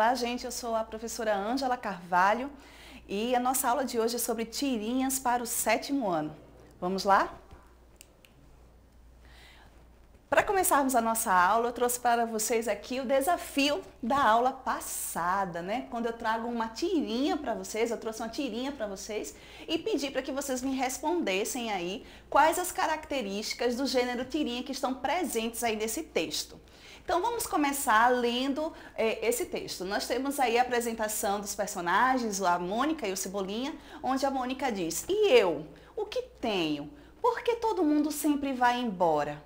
Olá, gente. Eu sou a professora Ângela Carvalho e a nossa aula de hoje é sobre tirinhas para o sétimo ano. Vamos lá? Para começarmos a nossa aula, eu trouxe para vocês aqui o desafio da aula passada, né? Quando eu trago uma tirinha para vocês, eu trouxe uma tirinha para vocês e pedi para que vocês me respondessem aí quais as características do gênero tirinha que estão presentes aí nesse texto. Então vamos começar lendo é, esse texto. Nós temos aí a apresentação dos personagens, a Mônica e o Cebolinha, onde a Mônica diz: E eu? O que tenho? Por que todo mundo sempre vai embora?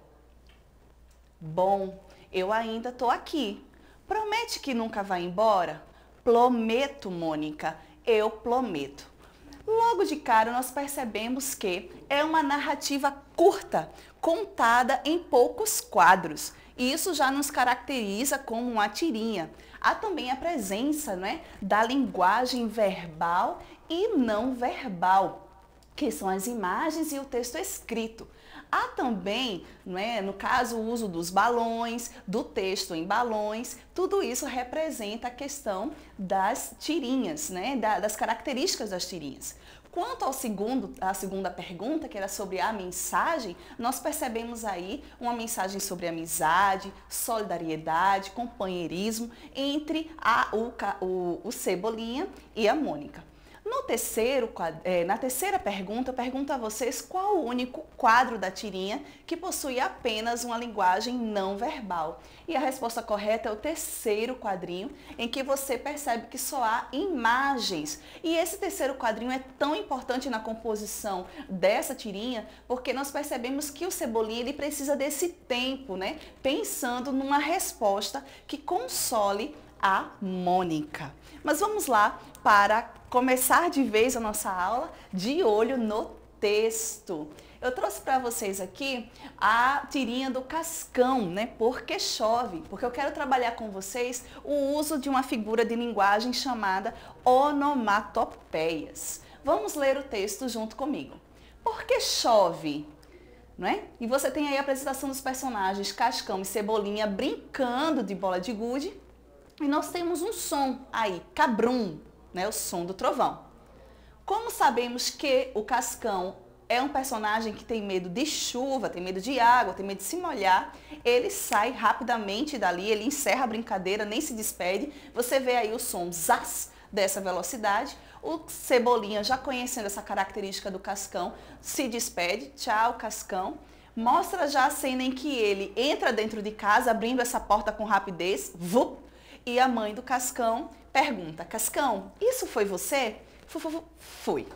Bom, eu ainda estou aqui. Promete que nunca vai embora? Prometo, Mônica. Eu prometo. Logo de cara, nós percebemos que é uma narrativa curta, contada em poucos quadros. Isso já nos caracteriza como uma tirinha. Há também a presença né, da linguagem verbal e não verbal, que são as imagens e o texto escrito. Há também, né, no caso, o uso dos balões, do texto em balões, tudo isso representa a questão das tirinhas, né, das características das tirinhas. Quanto ao segundo, à segunda pergunta, que era sobre a mensagem, nós percebemos aí uma mensagem sobre amizade, solidariedade, companheirismo entre a, o, o, o Cebolinha e a Mônica. No terceiro, é, na terceira pergunta, eu pergunto a vocês qual o único quadro da tirinha que possui apenas uma linguagem não verbal. E a resposta correta é o terceiro quadrinho, em que você percebe que só há imagens. E esse terceiro quadrinho é tão importante na composição dessa tirinha, porque nós percebemos que o Cebolinha ele precisa desse tempo, né? Pensando numa resposta que console a Mônica. Mas vamos lá para começar de vez a nossa aula de olho no texto. Eu trouxe para vocês aqui a tirinha do cascão, né? Porque chove, porque eu quero trabalhar com vocês o uso de uma figura de linguagem chamada onomatopeias. Vamos ler o texto junto comigo. Porque chove, não é? E você tem aí a apresentação dos personagens Cascão e Cebolinha brincando de bola de gude. E nós temos um som aí, cabrum, né? O som do trovão. Como sabemos que o Cascão é um personagem que tem medo de chuva, tem medo de água, tem medo de se molhar, ele sai rapidamente dali, ele encerra a brincadeira, nem se despede. Você vê aí o som zaz dessa velocidade. O Cebolinha, já conhecendo essa característica do Cascão, se despede. Tchau, Cascão mostra já a cena em que ele entra dentro de casa, abrindo essa porta com rapidez, vup, e a mãe do Cascão Pergunta, Cascão, isso foi você? Fui.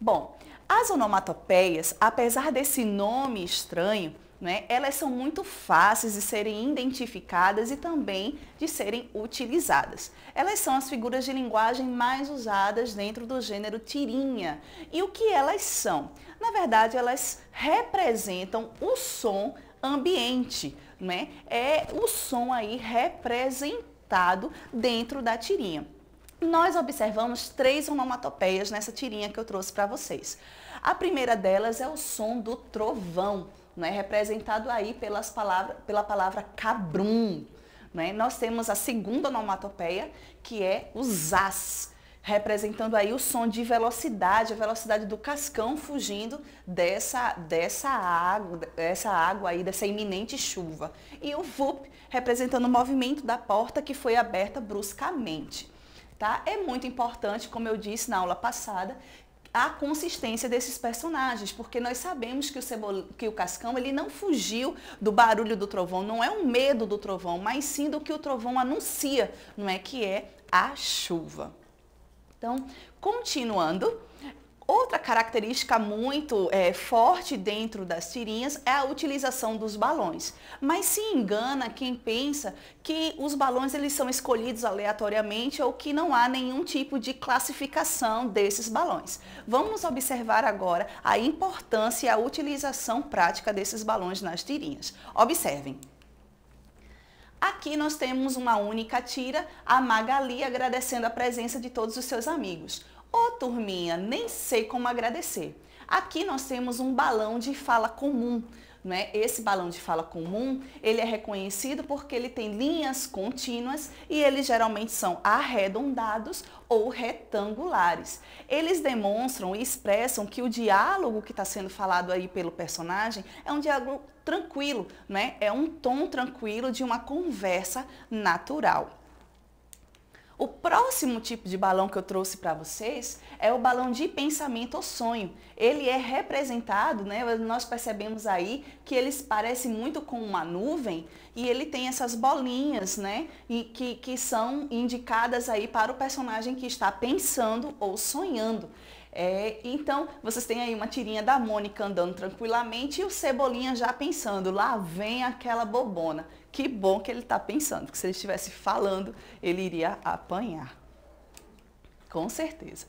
Bom, as onomatopeias, apesar desse nome estranho, né, elas são muito fáceis de serem identificadas e também de serem utilizadas. Elas são as figuras de linguagem mais usadas dentro do gênero tirinha. E o que elas são? Na verdade, elas representam o som ambiente, né? É o som aí representado resultado dentro da tirinha. Nós observamos três onomatopeias nessa tirinha que eu trouxe para vocês. A primeira delas é o som do trovão, né? representado aí pelas palavra, pela palavra cabrum. Né? Nós temos a segunda onomatopeia, que é o zás representando aí o som de velocidade, a velocidade do cascão fugindo dessa, dessa, água, dessa água aí, dessa iminente chuva. E o VUP representando o movimento da porta que foi aberta bruscamente. Tá? É muito importante, como eu disse na aula passada, a consistência desses personagens, porque nós sabemos que o, Cebol... que o Cascão ele não fugiu do barulho do trovão, não é um medo do trovão, mas sim do que o trovão anuncia, não é que é a chuva. Então, continuando, Outra característica muito é, forte dentro das tirinhas é a utilização dos balões. Mas se engana quem pensa que os balões eles são escolhidos aleatoriamente ou que não há nenhum tipo de classificação desses balões. Vamos observar agora a importância e a utilização prática desses balões nas tirinhas. Observem. Aqui nós temos uma única tira, a Magali agradecendo a presença de todos os seus amigos. Ô oh, turminha, nem sei como agradecer. Aqui nós temos um balão de fala comum né, esse balão de fala comum, ele é reconhecido porque ele tem linhas contínuas e eles geralmente são arredondados ou retangulares. Eles demonstram e expressam que o diálogo que está sendo falado aí pelo personagem é um diálogo tranquilo, né? É um tom tranquilo de uma conversa natural. O próximo tipo de balão que eu trouxe para vocês é o balão de pensamento ou sonho. Ele é representado, né? Nós percebemos aí que ele parece muito com uma nuvem e ele tem essas bolinhas, né? E que, que são indicadas aí para o personagem que está pensando ou sonhando. É, então, vocês têm aí uma tirinha da Mônica andando tranquilamente e o Cebolinha já pensando, lá vem aquela bobona. Que bom que ele está pensando, porque se ele estivesse falando, ele iria apanhar. Com certeza.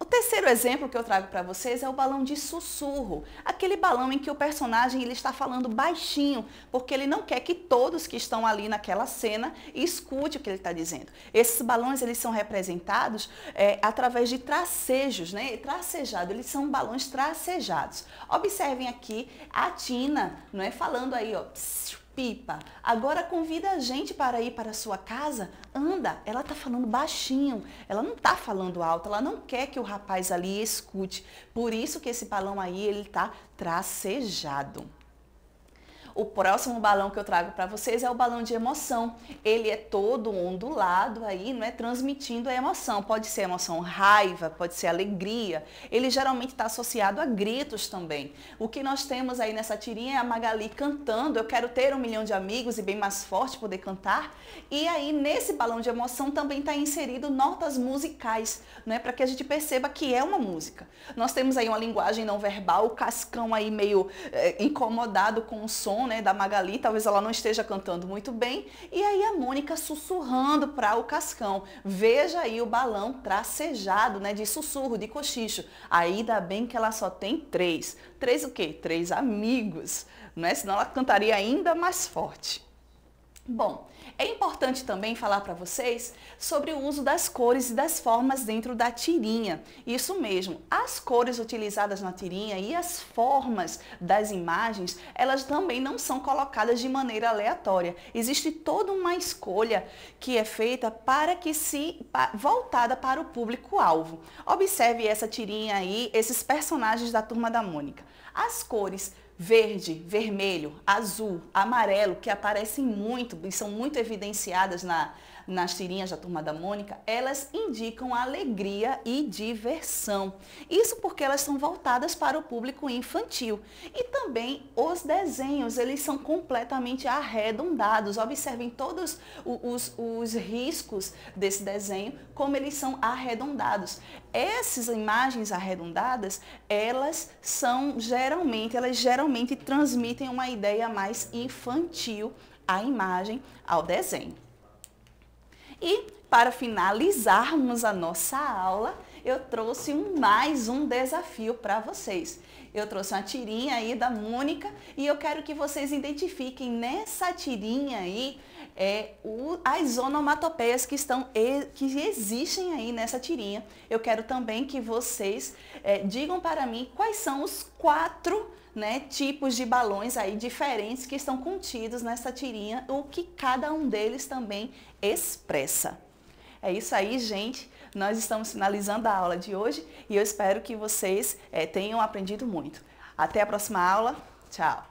O terceiro exemplo que eu trago para vocês é o balão de sussurro, aquele balão em que o personagem ele está falando baixinho, porque ele não quer que todos que estão ali naquela cena escute o que ele está dizendo. Esses balões eles são representados é, através de tracejos, né? Tracejado, eles são balões tracejados. Observem aqui a Tina, não é falando aí, ó. Psiu, Pipa, agora convida a gente para ir para a sua casa. Anda, ela está falando baixinho, ela não está falando alto, ela não quer que o rapaz ali escute. Por isso que esse balão aí, ele está tracejado. O próximo balão que eu trago para vocês é o balão de emoção. Ele é todo ondulado aí, não é transmitindo a emoção. Pode ser emoção raiva, pode ser alegria. Ele geralmente está associado a gritos também. O que nós temos aí nessa tirinha é a Magali cantando. Eu quero ter um milhão de amigos e bem mais forte poder cantar. E aí nesse balão de emoção também está inserido notas musicais, é para que a gente perceba que é uma música. Nós temos aí uma linguagem não verbal, o Cascão aí meio é, incomodado com o som né, da Magali, talvez ela não esteja cantando muito bem, e aí a Mônica sussurrando para o Cascão. Veja aí o balão tracejado, né, de sussurro, de cochicho. Aí dá bem que ela só tem três. Três o quê? Três amigos, né? Senão ela cantaria ainda mais forte. Bom, é importante também falar para vocês sobre o uso das cores e das formas dentro da tirinha. Isso mesmo, as cores utilizadas na tirinha e as formas das imagens, elas também não são colocadas de maneira aleatória. Existe toda uma escolha que é feita para que se voltada para o público-alvo. Observe essa tirinha aí, esses personagens da turma da Mônica. As cores verde, vermelho, azul, amarelo, que aparecem muito e são muito evidenciadas na, nas tirinhas da Turma da Mônica, elas indicam alegria e diversão. Isso porque elas são voltadas para o público infantil. E também os desenhos, eles são completamente arredondados. Observem todos os, os, riscos desse desenho, como eles são arredondados. Essas imagens arredondadas, elas são geralmente, elas geralmente transmitem uma ideia mais infantil à imagem, ao desenho. E para finalizarmos a nossa aula, eu trouxe um, mais um desafio para vocês. Eu trouxe uma tirinha aí da Mônica e eu quero que vocês identifiquem nessa tirinha aí é, o, as onomatopeias que, estão, que existem aí nessa tirinha. Eu quero também que vocês é, digam para mim quais são os quatro né, tipos de balões aí diferentes que estão contidos nessa tirinha, o que cada um deles também expressa. É isso aí, gente. Nós estamos finalizando a aula de hoje e eu espero que vocês é, tenham aprendido muito. Até a próxima aula. Tchau.